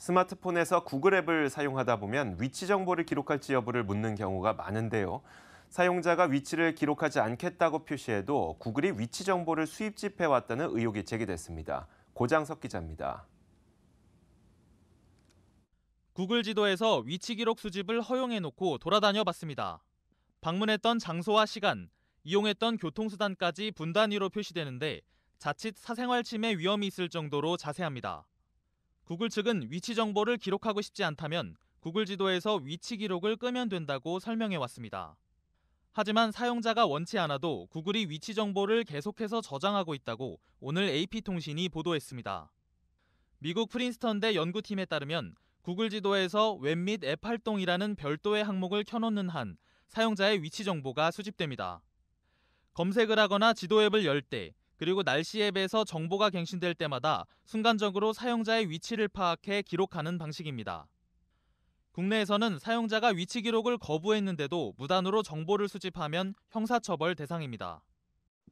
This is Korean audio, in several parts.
스마트폰에서 구글 앱을 사용하다 보면 위치 정보를 기록할지 여부를 묻는 경우가 많은데요. 사용자가 위치를 기록하지 않겠다고 표시해도 구글이 위치 정보를 수입집해 왔다는 의혹이 제기됐습니다. 고장석 기자입니다. 구글 지도에서 위치 기록 수집을 허용해 놓고 돌아다녀 봤습니다. 방문했던 장소와 시간, 이용했던 교통수단까지 분단위로 표시되는데 자칫 사생활 침해 위험이 있을 정도로 자세합니다. 구글 측은 위치 정보를 기록하고 싶지 않다면 구글 지도에서 위치 기록을 끄면 된다고 설명해 왔습니다. 하지만 사용자가 원치 않아도 구글이 위치 정보를 계속해서 저장하고 있다고 오늘 AP통신이 보도했습니다. 미국 프린스턴대 연구팀에 따르면 구글 지도에서 웹 및 앱 활동이라는 별도의 항목을 켜놓는 한 사용자의 위치 정보가 수집됩니다. 검색을 하거나 지도 앱을 열때 그리고 날씨 앱에서 정보가 갱신될 때마다 순간적으로 사용자의 위치를 파악해 기록하는 방식입니다. 국내에서는 사용자가 위치 기록을 거부했는데도 무단으로 정보를 수집하면 형사처벌 대상입니다.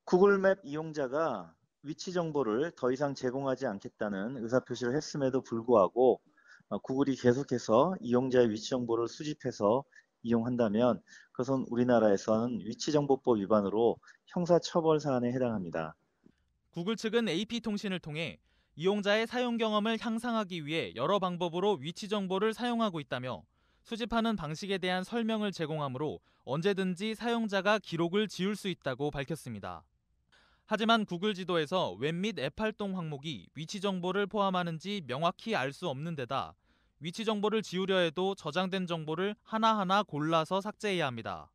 구글맵 이용자가 위치 정보를 더 이상 제공하지 않겠다는 의사표시를 했음에도 불구하고 어, 구글이 계속해서 이용자의 위치 정보를 수집해서 이용한다면 그것은 우리나라에서는 위치정보법 위반으로 형사처벌 사안에 해당합니다. 구글 측은 AP통신을 통해 이용자의 사용 경험을 향상하기 위해 여러 방법으로 위치 정보를 사용하고 있다며 수집하는 방식에 대한 설명을 제공하므로 언제든지 사용자가 기록을 지울 수 있다고 밝혔습니다. 하지만 구글 지도에서 웹 및 앱 활동 항목이 위치 정보를 포함하는지 명확히 알 수 없는 데다 위치 정보를 지우려 해도 저장된 정보를 하나하나 골라서 삭제해야 합니다.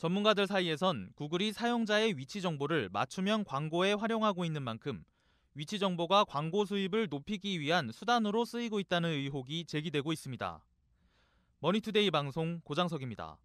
전문가들 사이에선 구글이 사용자의 위치 정보를 맞춤형 광고에 활용하고 있는 만큼 위치 정보가 광고 수입을 높이기 위한 수단으로 쓰이고 있다는 의혹이 제기되고 있습니다. 머니투데이 방송 고장석입니다.